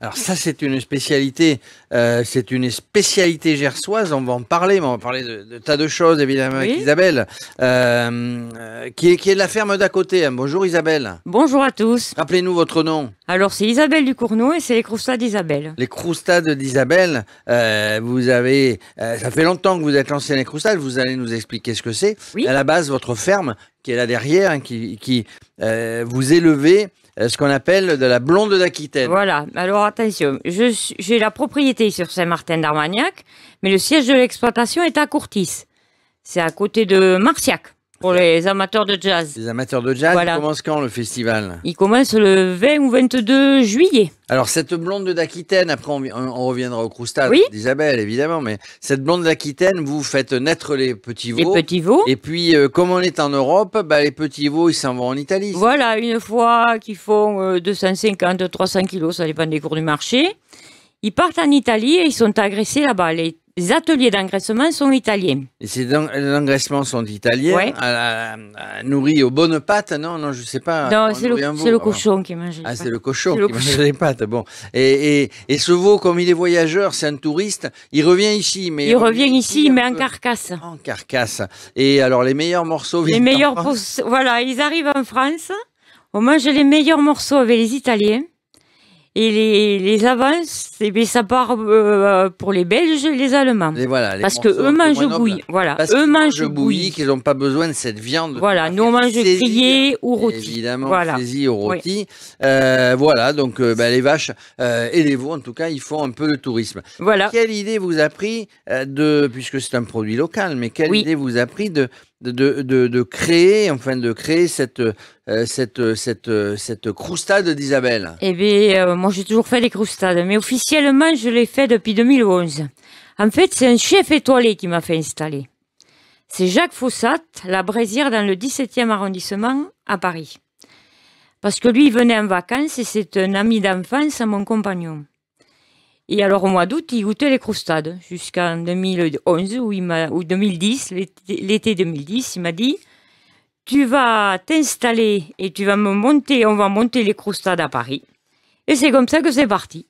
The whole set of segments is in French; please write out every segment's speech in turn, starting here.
Alors ça, c'est une spécialité, euh, c'est une spécialité gersoise. On va en parler, mais on va parler de, tas de choses évidemment avec Isabelle, euh, euh, qui, est, qui est de la ferme d'à côté. Bonjour Isabelle. Bonjour à tous. Rappelez-nous votre nom. Alors c'est Isabelle Ducournau et c'est les croustades d'Isabelle. Les croustades d'Isabelle. vous avez, ça fait longtemps que vous êtes lancé les croustades. Vous allez nous expliquer ce que c'est. À la base, votre ferme qui est là derrière, hein, qui, qui vous élevez euh, ce qu'on appelle de la blonde d'Aquitaine. Voilà, alors attention, j'ai la propriété sur Saint-Martin d'Armagnac, mais le siège de l'exploitation est à Courtis. C'est à côté de Marciac. Pour les amateurs de jazz. Les amateurs de jazz, voilà. il commence quand le festival Il commence le 20 ou 22 juillet. Alors cette blonde d'Aquitaine, après on, reviendra au croustade d'Isabelle évidemment, mais cette blonde d'Aquitaine, vous faites naître les petits veaux. Les petits veaux. Et puis euh, comme on est en Europe, bah, les petits veaux ils s'en vont en Italie. Voilà, une fois qu'ils font 250, euh, 300 kilos, ça dépend des cours du marché. Ils partent en Italie et ils sont agressés là-bas. Les les ateliers d'engraissement sont italiens. Et ces engraissements sont italiens, nourris aux bonnes pâtes, non, non, je sais pas. Non, c'est le, ah, cochon qui mange. Ah, c'est le cochon C'est qui mange les pâtes, bon. Et, et, et, ce veau, comme il est voyageur, c'est un touriste, il revient ici, mais il revient ici, mais en carcasse. En carcasse. Et alors les meilleurs morceaux. Les meilleurs, voilà, ils arrivent en France. On mange les meilleurs morceaux avec les Italiens et les, les avances, et eh bien ça part euh, pour les Belges et les Allemands. voilà, parce que eux mangent bouillie, Voilà, eux mangent bouillie, qu'ils n'ont pas besoin de cette viande. Voilà, nous on mange grillé ou rôti. Évidemment, voilà. ou rôti. Euh, voilà, donc euh, ben, les vaches euh, et les veaux, en tout cas, ils font un peu le tourisme. Voilà. Quelle idée vous a pris de, puisque c'est un produit local, mais quelle idée vous a pris de de, créer, enfin, de créer cette, euh, euh, euh, cette, croustade d'Isabelle Eh bien, moi, j'ai toujours fait les croustades, mais officiellement, je l'ai fait depuis 2011. En fait, c'est un chef étoilé qui m'a fait installer. C'est Jacques Fossat, la brésière dans le 17e arrondissement à Paris. Parce que lui, il venait en vacances et c'est un ami d'enfance à mon compagnon. Et alors au mois d'août, il goûtait les croustades jusqu'en 2011 ou 2010, l'été 2010, il m'a dit tu vas t'installer et tu vas me monter, on va monter les croustades à Paris. Et c'est comme ça que c'est parti.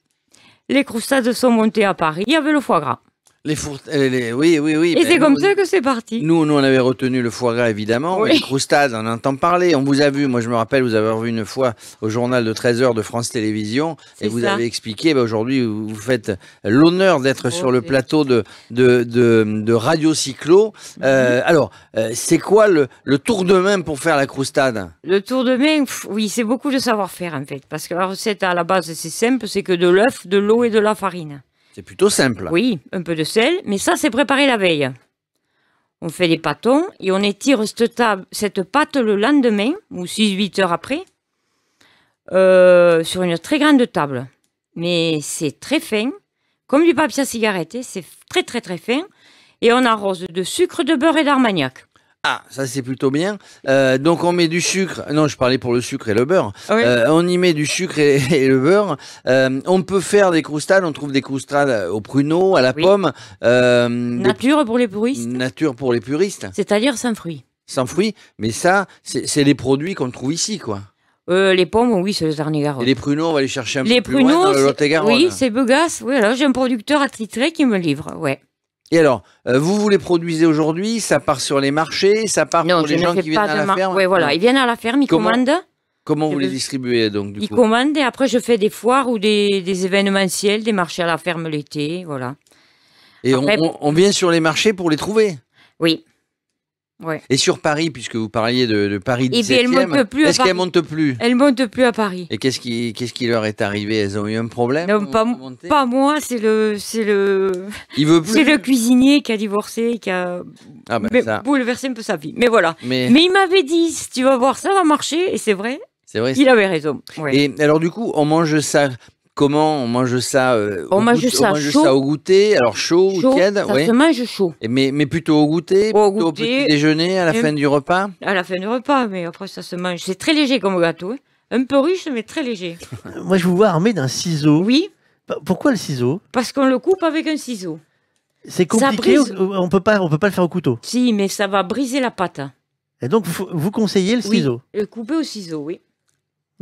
Les croustades sont montées à Paris il y avait le foie gras. Les, four... Euh, oui, oui, oui. Et ben c'est comme ça que c'est parti. Nous, nous, on avait retenu le foie gras, évidemment. Les croustades, on entend parler. On vous a vu. Moi, je me rappelle, vous avez revu une fois au journal de 13h de France Télévisions. Et vous avez expliqué, ben, aujourd'hui, vous faites l'honneur d'être oh, sur le plateau de, de, de, Radio Cyclo. Mhm. Euh, alors, euh, c'est quoi le, le, tour de main pour faire la croustade Le tour de main, oui, c'est beaucoup de savoir-faire, en fait. Parce que la recette, à la base, c'est simple. C'est que de l'œuf, de l'eau et de la farine. C'est plutôt simple. Oui, un peu de sel, mais ça, c'est préparé la veille. On fait des pâtons et on étire cette, pâte le lendemain, ou 6-8 heures après, euh, sur une très grande table. Mais c'est très fin, comme du papier à cigarette, c'est très très très fin. Et on arrose de sucre, de beurre et d'armagnac. Ah, ça c'est plutôt bien. Euh, donc on met du sucre. Non, je parlais pour le sucre et le beurre. Ah euh, on y met du sucre et, le beurre. Euh, on peut faire des croustades. On trouve des croustades au pruneau, à la pomme. nature pour les puristes. Nature pour les puristes. C'est-à-dire sans fruits. Sans fruits. Mais ça, c'est les produits qu'on trouve ici, quoi. les pommes, oui, c'est le tarn et les pruneaux, on va les chercher un les peu pruneaux, plus loin dans Oui, c'est Bugas. Oui, alors j'ai un producteur à attitré qui me livre, ouais. Et alors, euh, vous vous les produisez aujourd'hui, ça part sur les marchés, ça part pour les gens qui viennent à la ferme. Oui, voilà, ils viennent à la ferme, ils commandent. Comment vous les distribuez donc du Ils commandent et après je fais des foires ou des, événementiels, des marchés à la ferme l'été, voilà. Et on, vient sur les marchés pour les trouver. Oui. Et sur Paris, puisque vous parliez de, de Paris 17 eh ème est-ce qu'elle monte plus Elle monte plus à Paris. Et qu'est-ce qui, qu'est-ce qui leur est arrivé Elles ont eu un problème non, pas, pas, moi, c'est le, c'est le, c'est le cuisinier qui a divorcé, qui a ah, ben, bouleversé un peu sa vie. Mais voilà. Mais, il m'avait dit, tu vas voir, ça va marcher, et c'est vrai. C'est vrai. Il avait raison. Et alors du coup, on mange ça comment on mange ça euh, On mange, ça, au goûter, alors chaud, ou tiède Ça se mange chaud. mais, plutôt au goûter, au plutôt petit déjeuner, à la fin du repas À la fin du repas, mais après ça se mange. C'est très léger comme gâteau. Hein. Un peu riche, mais très léger. Moi, je vous vois armé d'un ciseau. Oui. Pourquoi le ciseau Parce qu'on le coupe avec un ciseau. C'est compliqué, on peut pas, on peut pas le faire au couteau. Si, mais ça va briser la pâte. Et donc, vous conseillez le ciseau Le couper au ciseau, oui.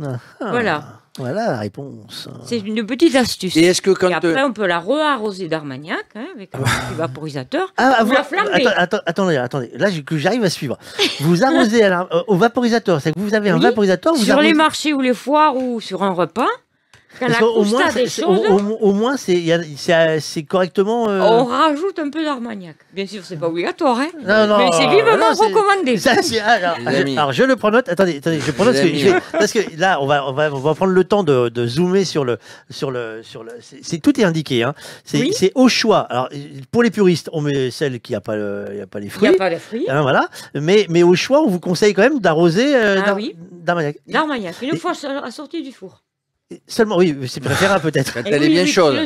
Ah, voilà. Voilà la réponse. C'est une petite astuce. Et que après, euh, on peut la re-arroser d'armagnac hein, avec un petit vaporisateur. Ah, ah vous la flambez. Attends, attendez, attendez. Là, j'arrive à suivre. Vous arrosez à au vaporisateur. C'est que vous avez un vaporisateur. Vous sur les marchés ou les foires ou sur un repas au moins, c'est correctement. Euh, on rajoute un peu d'armagnac. Bien sûr, c'est pas obligatoire, hein. mais c'est vivement recommandé. Ah, alors, je le prends note. Attendez, attendez, je prends note hein. parce que, là, on va, on va, on va prendre le temps de, zoomer sur le, sur le, sur le. tout est indiqué, hein. C'est au choix. Alors, pour les puristes, on met celle qui n'a pas, pas les fruits. Il n'y a pas les fruits. voilà. Mais, mais au choix, on vous conseille quand même d'arroser euh, ah d'armagnac. D'armagnac. Une fois sorti du four. Seulement, oui, c'est préférable peut-être. elle est bien chaude.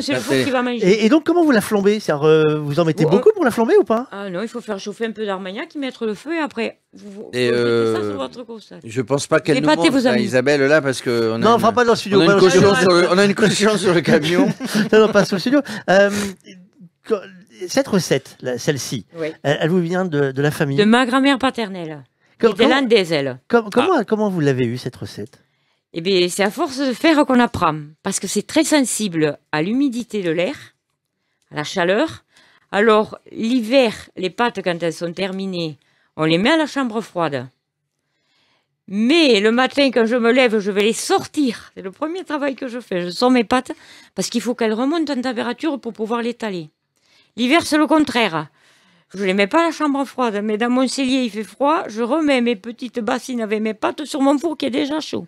Et, donc, comment vous la flambez euh, Vous en mettez oh, beaucoup oh. pour la flamber ou pas ah non, il faut faire chauffer un peu d'armagnac, y mettre le feu et après, vous, Et, mettez ça euh, sur votre console Je pense pas qu'elle nous montre Isabelle là parce que on a Non, on une- fera pas dans le studio. on a une bah, sur le- camion. non, non, pas sur le studio. Euh, cette recette, celle-ci, elle, vous vient de, la famille. De ma grand-mère paternelle. était ah. comment, comment vous l'avez eue, cette recette eh bien, c'est à force de faire qu'on apprend, parce que c'est très sensible à l'humidité de l'air, à la chaleur. Alors, l'hiver, les pâtes, quand elles sont terminées, on les met à la chambre froide. Mais le matin, quand je me lève, je vais les sortir. C'est le premier travail que je fais. Je sors mes pâtes, parce qu'il faut qu'elles remontent en température pour pouvoir l'étaler. L'hiver, c'est le contraire. Je ne les mets pas à la chambre froide, mais dans mon cellier, il fait froid. Je remets mes petites bassines avec mes pâtes sur mon four qui est déjà chaud.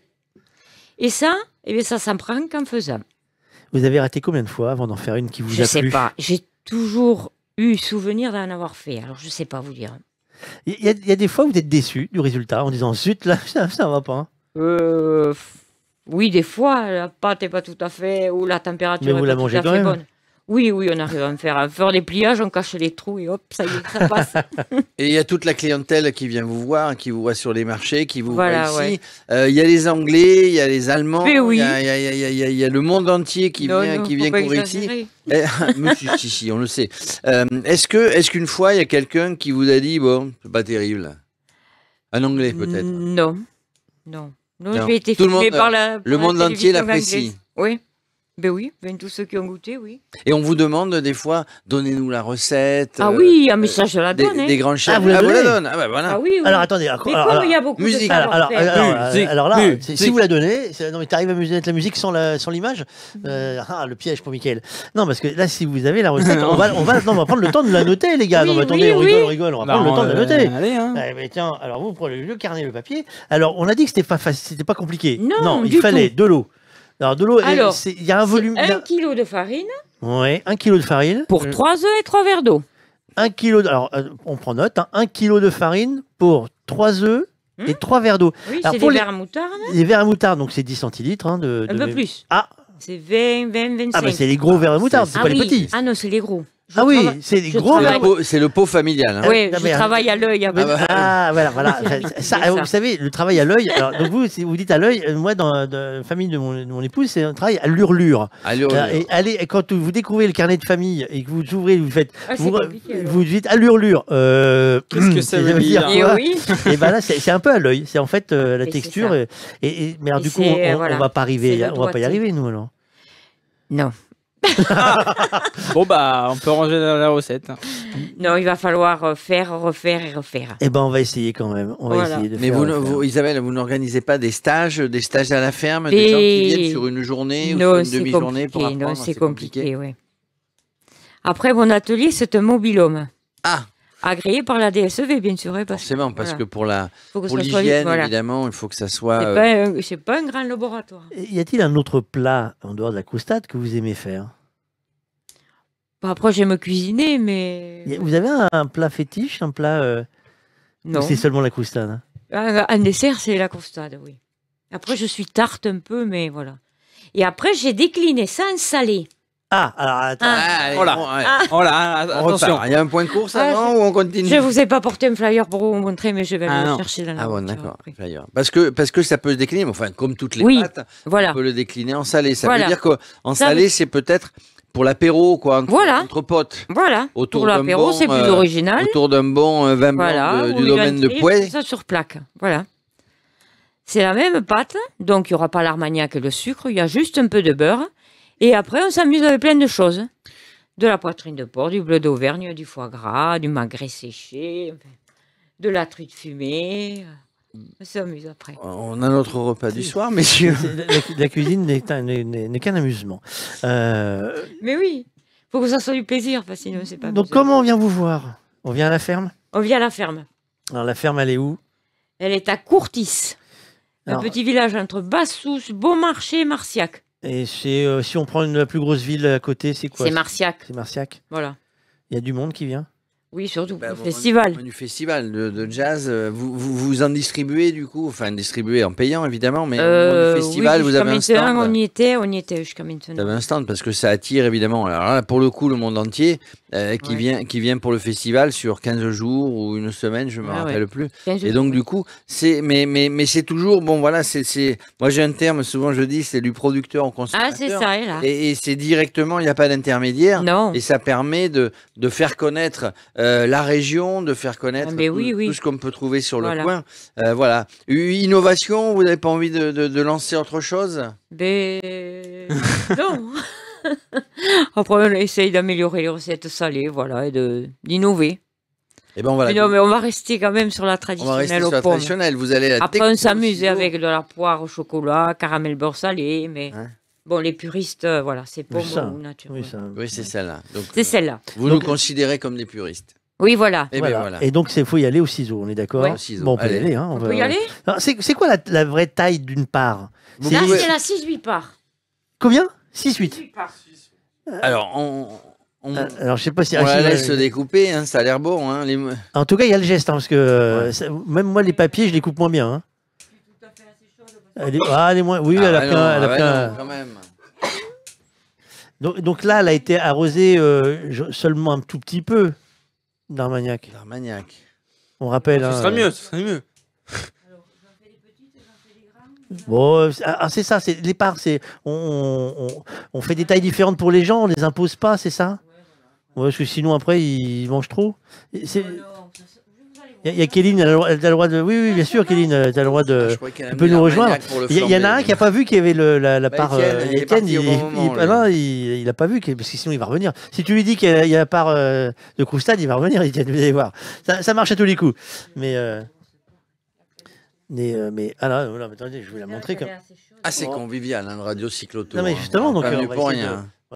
Et ça, eh bien ça s'en prend qu'en faisant. Vous avez raté combien de fois avant d'en faire une qui vous a plu Je sais pas. J'ai toujours eu souvenir d'en avoir fait. Alors je sais pas vous dire. Il y, a des fois où vous êtes déçu du résultat en disant zut là ça, ne va pas. Hein. Euh, oui des fois la pâte n'est pas tout à fait ou la température n'est pas très bonne. Oui, oui, on arrive à en faire. À faire les pliages, on cache les trous et hop, ça y est, ça passe. et il y a toute la clientèle qui vient vous voir, qui vous voit sur les marchés, qui vous voit ici. Euh, il y a les Anglais, il y a les Allemands, il oui. y, a, y, a, le monde entier qui vient, qui vient courir ici. Eh, mais si, si, on le sait. Euh, est-ce que, est-ce qu'une fois, il y a quelqu'un qui vous a dit bon, c'est pas terrible, un Anglais peut-être Non, non, non, non. j'ai été filmé euh, par la. le monde la entier l'apprécie. Oui. Ben oui, ben tous ceux qui ont goûté, oui. Et on vous demande des fois, donnez-nous la recette. Ah oui, un ah, message euh, ça je la donne. Hein. Des, grands chefs. Ah vous la, ah, donnez ah, ben voilà. ah oui, Alors attendez, alors, mais il y a beaucoup musique. de alors, musique, alors, là, si vous la donnez, non mais t'arrives à mettre la musique sans l'image, mm-hmm. euh, ah le piège pour Mickaël. Non parce que là si vous avez la recette, on va on va, non, on va prendre le temps de la noter les gars. Oui, non, oui, on rigole, on rigole, on va prendre le temps de la euh, noter. Allez, hein. Eh, mais tiens, alors vous prenez le carnet, le papier. Alors on a dit que c'était pas c'était pas compliqué. Non, il fallait de l'eau. Alors, de l'eau, il y a un volume. 1 kg de farine Oui, un kilo de farine. pour 3 mm. œufs et 3 verres d'eau. Alors, euh, on prend note. 1 hein, un kilo de farine pour 3 œufs mm. et 3 verres d'eau. Oui, c'est des les- verres à moutarde. Les verres à moutarde, donc c'est 10 centilitres. Hein, de, Un peu plus. Ah, C'est 20, 20, 25. ah mais bah, c'est les gros verres à moutarde, ah c'est pas les petits. Ah non, c'est les gros ah oui, c'est gros. C'est le, pot familial. Hein. Ah oui, je hein. travaille à l'œil. Hein, ah, bah, ah, voilà, voilà. Vous savez, le travail à l'œil. Donc vous, si vous dites à l'œil, euh, moi, dans la famille de mon, épouse, c'est un travail à l'urlure. À euh, Et allez, quand vous découvrez le carnet de famille et que vous ouvrez, vous faites, ah, vous, dites à l'urlure. Euh, Qu'est-ce que ça veut dire, eh oui. Et eh ben là, c'est un peu à l'œil. C'est en fait la texture. Et, et, mais du coup, on, ne va pas arriver, on va pas y arriver, nous alors. Non, bon, bah, on peut ranger dans la recette. Non, il va falloir euh, faire, refaire et refaire. Eh ben, on va essayer quand même. On va essayer de Mais vous, vous, Isabelle, vous n'organisez pas des stages, des stages à la ferme, des gens qui viennent sur une journée ou une demi-journée pour apprendre Non, c'est compliqué, Après, mon atelier, c'est un mobilhome. Ah agréé par la DSEV, bien sûr. Parce, Forcément, parce que pour la que l'hygiène, évidemment, il faut que ça soit. C'est euh, pas, un grand laboratoire. Y a-t-il un autre plat en dehors de la croustade que vous aimez faire bah, Après, j'aime cuisiner, mais. Vous avez un, plat fétiche, un plat euh, Non. C'est seulement la croustade. un, hein ah, un dessert, c'est la croustade, oui. Après, je suis tarte un peu, mais voilà. Et après, j'ai décliné ça en salé. Ah, alors attends. Ah. Ah, ah. attention. Il y a un point de course avant ou on continue Je vous ai pas porté un flyer pour vous montrer, mais je vais le chercher là. Ah bon, d'accord. Parce que, parce que ça peut se décliner, enfin, comme toutes les pâtes, on peut le décliner en salé. Ça veut dire qu'en salé, c'est peut-être pour l'apéro, quoi, entre, potes. Voilà. Autour pour l'apéro, c'est plus euh, original. autour d'un bon euh, vin du domaine de Pouet. Ça sur plaque, voilà. C'est la même pâte, donc il n'y aura pas l'armagnac et le sucre, il y a juste un peu de beurre. Et après, on s'amuse avec plein de choses. De la poitrine de porc, du bleu d'Auvergne, du foie gras, du magret séché, de la truite fumée. Mm. On s'amuse après. On a notre repas du soir, messieurs. la, cuisine n'est qu'un amusement. Euh, Mais oui, faut que ça soit du plaisir, parce sinon c'est pas. Donc comment on vient vous voir On vient à la ferme On vient à la ferme. Alors la ferme, elle est où Elle est à Courtis, un petit village entre Bassous, Beaumarchais et Marciac. Et c'est, euh, si on prend la plus grosse ville à côté, c'est quoi C'est Marciac. C'est Marciac. Voilà. Il y a du monde qui vient. Oui, surtout ben, le au festival. Du festival de, jazz, euh, vous, vous, en distribuez du coup, enfin distribuez en payant évidemment, mais euh, au festival vous avez un stand. On y était, on y était jusqu'à maintenant. Vous avez un stand parce que ça attire évidemment. Alors là, pour le coup, le monde entier euh, qui vient, qui vient pour le festival sur 15 jours ou une semaine, je me ah rappelle plus. Et donc du coup, c'est mais mais mais c'est toujours bon voilà, c'est moi j'ai un terme souvent je dis c'est du producteur en consommateur. Ah c'est ça et là. Et, c'est directement, il n'y a pas d'intermédiaire. Non. Et ça permet de de faire connaître. Euh, euh, la région, de faire connaître ah, tout, ce qu'on peut trouver sur le coin. Euh, voilà. Innovation, vous n'avez pas envie de, lancer autre chose ben... Non Après, on essaye d'améliorer les recettes salées, voilà, et d'innover. Et eh ben Mais non, on va rester quand même sur la traditionnelle. On va rester sur la traditionnelle. Vous allez Après, on s'amuse avec de la poire au chocolat, caramel beurre salé, mais. Hein Bon, les puristes, euh, voilà, c'est pour ça, ou naturel. Oui, c'est celle-là. C'est celle-là. Euh, vous nous euh, considérez comme des puristes oui, voilà. Eh Et, donc, il faut y aller au ciseau, on est d'accord Bon, on peut y aller. Hein, on, peut y aller C'est quoi la, vraie taille d'une part Là, c'est la 6-8 parts. Combien 6-8 Alors, on, Alors, je sais pas si. On la ah, laisse se découper, hein, ça a l'air bon. Hein, En tout cas, il y a le geste, hein, parce que même moi, les papiers, je les coupe moins bien. Hein. Elle est, ah, elle est moins. Oui, ah elle a plein. Ah quand même. Donc, donc, là, elle a été arrosée euh, seulement un tout petit peu d'Armagnac. On rappelle. Ce hein, sera mieux, euh, ce sera mieux. Bon, euh, ah, c'est ça, c'est parts, c'est on, on, on, fait des tailles différentes pour les gens, on les impose pas, c'est ça. Ouais, parce que sinon après ils mangent trop. Oh il y, a Kéline, elle a, le droit de. Oui, oui, bien sûr, Kéline, tu euh, as le droit de. Ah, tu peux nous rejoindre. Il y, en a un qui n'a pas vu qu'il y avait le, la, la bah, part. Étienne, euh, il n'a ah pas vu, parce que sinon il va revenir. Si tu lui dis qu'il y a la part euh, de Croustade, il va revenir, Étienne, vous allez voir. Ça, marche à tous les coups. Mais. mais, ah non, attendez, je vais la montrer. Comme... Ah, c'est convivial, hein, le radio cyclotour. Non, mais hein. justement, donc. Pas pour rien.